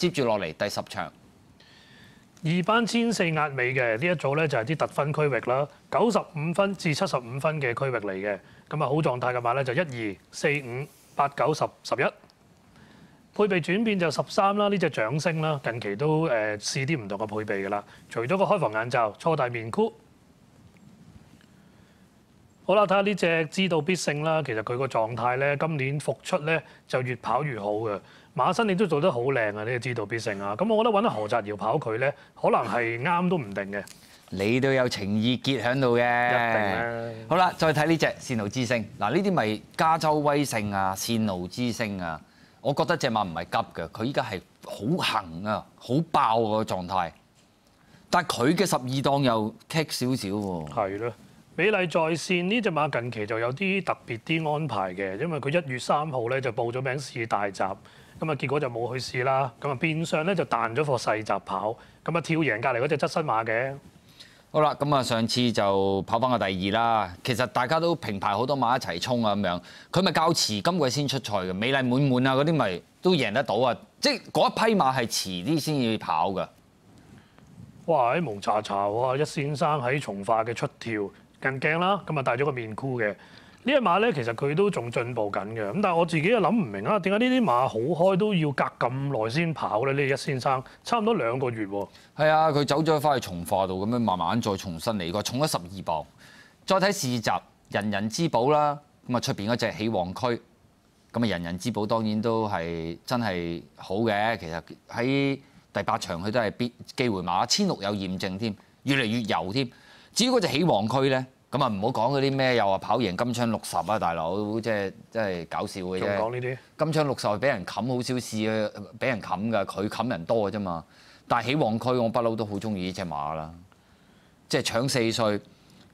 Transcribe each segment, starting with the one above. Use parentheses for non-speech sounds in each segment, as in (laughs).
接住落嚟第十場，二班千四壓尾嘅呢一組咧就係啲特分區域啦，九十五分至七十五分嘅區域嚟嘅，咁啊好狀態嘅馬咧就一二四五八九十十一，配備轉變就十三啦，呢只掌聲啦，近期都誒試啲唔同嘅配備噶啦，除咗個開房眼罩、粗大面箍。好啦，睇下呢只知道必勝啦，其實佢個狀態咧，今年復出咧就越跑越好嘅馬身，亦都做得好靚啊！呢個知道必勝啊，咁我覺得揾何澤瑤跑佢咧，可能係啱都唔定嘅。你都有情意結喺度嘅，一定好啦，再睇呢只線路之星嗱，呢啲咪加州威勝啊、線路之星啊，我覺得只馬唔係急嘅，佢依家係好行啊、好爆個狀態，但佢嘅十二檔又棘少少喎。係咯。美麗在線呢只馬近期就有啲特別啲安排嘅，因為佢一月三號咧就報咗名試大集，咁啊結果就冇去試啦，咁啊變相咧就彈咗個細集跑，咁啊跳贏隔離嗰只側身馬嘅。好啦，咁啊上次就跑翻個第二啦，其實大家都平排好多馬一齊衝啊咁樣，佢咪較遲今季先出賽嘅，美麗滿滿啊嗰啲咪都贏得到啊，即係嗰一批馬係遲啲先要跑㗎。哇！喺蒙查查喎，一先生喺從化嘅出跳。人鏡啦，咁啊戴咗個面箍嘅呢一馬咧，其實佢都仲進步緊嘅。咁但係我自己又諗唔明啊，點解呢啲馬好開都要隔咁耐先跑咧？呢一先生差唔多兩個月喎。係啊，佢走咗翻去從化度，咁樣慢慢再重新嚟過，重咗十二磅。再睇試集，人人之寶啦，咁啊出邊嗰只喜旺區，咁啊人人之寶當然都係真係好嘅。其實喺第八場佢都係必機會馬，千六有驗證添，越嚟越油添。至於嗰只起旺區咧，咁啊唔好講嗰啲咩，又話跑贏金槍六十啊，大佬，即係即係搞笑嘅啫。金槍六十俾人冚好少事啊，俾人冚噶，佢冚人多嘅啫嘛。但係起旺區我不嬲都好中意呢只馬啦，即係搶四歲，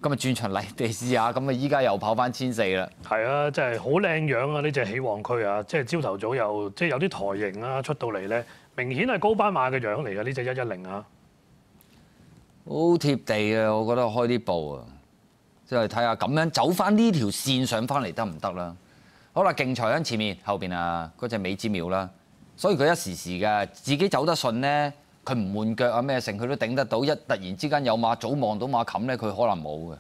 咁啊轉場嚟 (laughs) 地試下，咁啊依家又跑翻千四啦。係啊，真係好靚樣啊！呢只起旺區啊，即係朝頭早又即係有啲台型啊出到嚟咧，明顯係高班馬嘅樣嚟㗎。呢只一一零啊！好貼地啊！我覺得開啲步啊，即係睇下咁樣走翻呢條線上翻嚟得唔得啦？好啦，勁才喺前面，後邊啊嗰只美之妙啦，所以佢一時時㗎，自己走得順咧，佢唔換腳啊咩剩，佢都頂得到。一突然之間有馬早望到馬冚咧，佢可能冇嘅。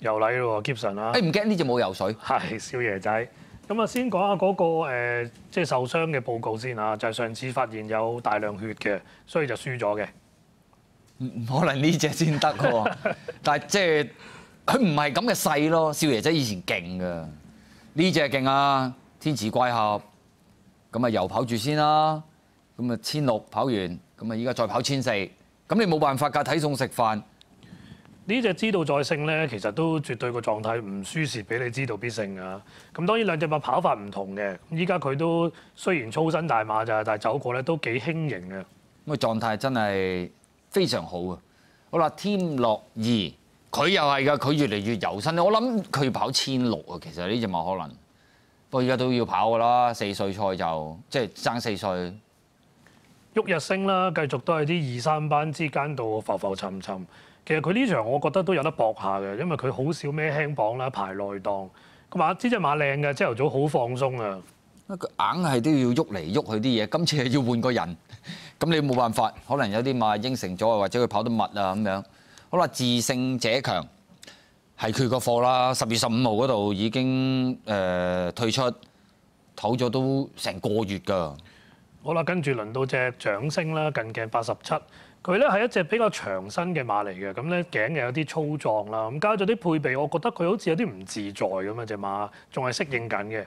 又嚟咯，keep 神啦！誒唔驚呢？只冇游水。(laughs) 係少爺仔，咁啊先講下嗰個即係受傷嘅報告先啊，就上次發現有大量血嘅，所以就輸咗嘅。可能呢只先得喎，(laughs) 但係即係佢唔係咁嘅細咯。少爺仔以前勁噶，呢只勁啊！天池怪俠咁啊，又跑住先啦。咁啊，千六跑完，咁啊依家再跑千四，咁你冇辦法㗎，睇餸食飯呢只知道再勝咧，其實都絕對個狀態唔輸蝕俾你知道必勝啊。咁當然兩隻馬跑法唔同嘅，依家佢都雖然粗身大馬咋，但係走過咧都幾輕盈嘅。咁啊，狀態真係～非常好啊！好啦，添樂二佢又係噶，佢越嚟越有身。我諗佢跑千六啊，其實呢只馬可能。不過而家都要跑噶啦，四歲賽就即係爭四歲。旭日升啦，繼續都係啲二三班之間度浮浮沉沉。其實佢呢場我覺得都有得搏下嘅，因為佢好少咩輕磅啦，排內檔。個馬呢只馬靚嘅，朝頭早好放鬆啊！佢硬係都要喐嚟喐去啲嘢，今次係要換個人，(laughs) 咁你冇辦法。可能有啲馬應承咗，或者佢跑得密啊咁樣。好啦，自勝者強係佢個貨啦。十月十五號嗰度已經誒退出，唞咗都成個月㗎。好啦，跟住輪到只掌聲啦，近鏡八十七，佢咧係一隻比較長身嘅馬嚟嘅，咁咧頸又有啲粗壯啦。咁加咗啲配備，我覺得佢好似有啲唔自在咁啊！只馬，仲係適應緊嘅。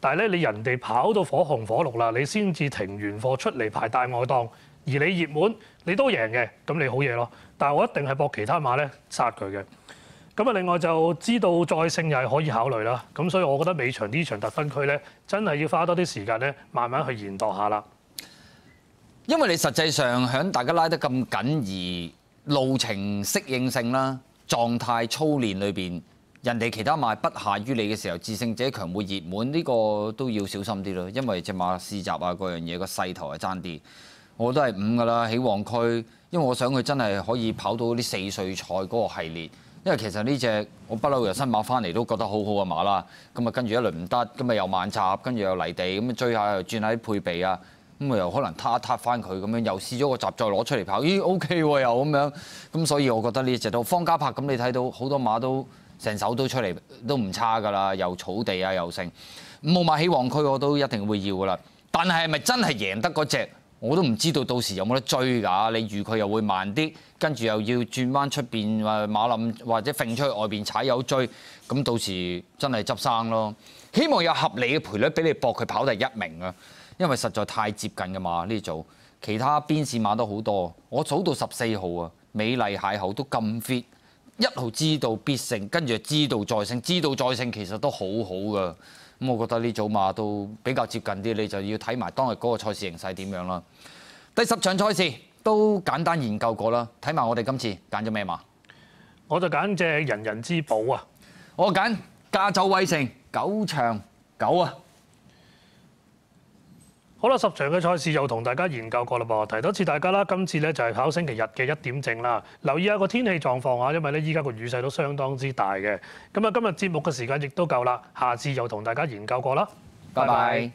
但係咧，你人哋跑到火紅火綠啦，你先至停完貨出嚟排大外檔，而你熱門你都贏嘅，咁你好嘢咯。但係我一定係搏其他馬咧殺佢嘅。咁啊，另外就知道再勝又係可以考慮啦。咁所以我覺得尾場呢場特分區咧，真係要花多啲時間咧，慢慢去研讀下啦。因為你實際上響大家拉得咁緊，而路程適應性啦、狀態操練裏邊。人哋其他馬不下於你嘅時候，自勝者強會熱門，呢個都要小心啲咯。因為隻馬試集啊，嗰樣嘢個勢頭係爭啲，我都係五噶啦，起旺區。因為我想佢真係可以跑到啲四歲賽嗰個系列。因為其實呢隻我不嬲由新馬翻嚟都覺得好好嘅馬啦。咁啊跟住一輪唔得，咁啊又慢集，跟住又泥地，咁啊追下又轉下啲配備啊，咁啊又可能塌塌翻佢，咁樣又試咗個集再攞出嚟跑，咦 OK 喎又咁樣。咁所以我覺得呢隻都方家柏咁，你睇到好多馬都。成手都出嚟都唔差㗎啦，又草地啊又剩。霧馬起旺區我都一定會要㗎啦。但係咪真係贏得嗰只我都唔知道，到時有冇得追㗎？你預佢又會慢啲，跟住又要轉彎出邊話馬林或者揈出去外邊踩油追，咁到時真係執生咯。希望有合理嘅賠率俾你搏佢跑第一名啊，因為實在太接近㗎嘛呢組。其他邊線馬都好多，我早到十四號啊，美麗邂逅都咁 fit。一路知道必勝，跟住知道再勝，知道再勝其實都好好噶。咁我覺得呢組馬都比較接近啲，你就要睇埋當日嗰個賽事形勢點樣啦。第十場賽事都簡單研究過啦，睇埋我哋今次揀咗咩馬？我就揀隻人人之寶啊！我揀加州偉城九場九啊！好啦，十場嘅賽事又同大家研究過啦噃，提多次大家啦，今次咧就係跑星期日嘅一點正啦。留意下個天氣狀況啊，因為咧依家個雨勢都相當之大嘅。咁啊，今日節目嘅時間亦都夠啦，下次又同大家研究過啦。拜拜。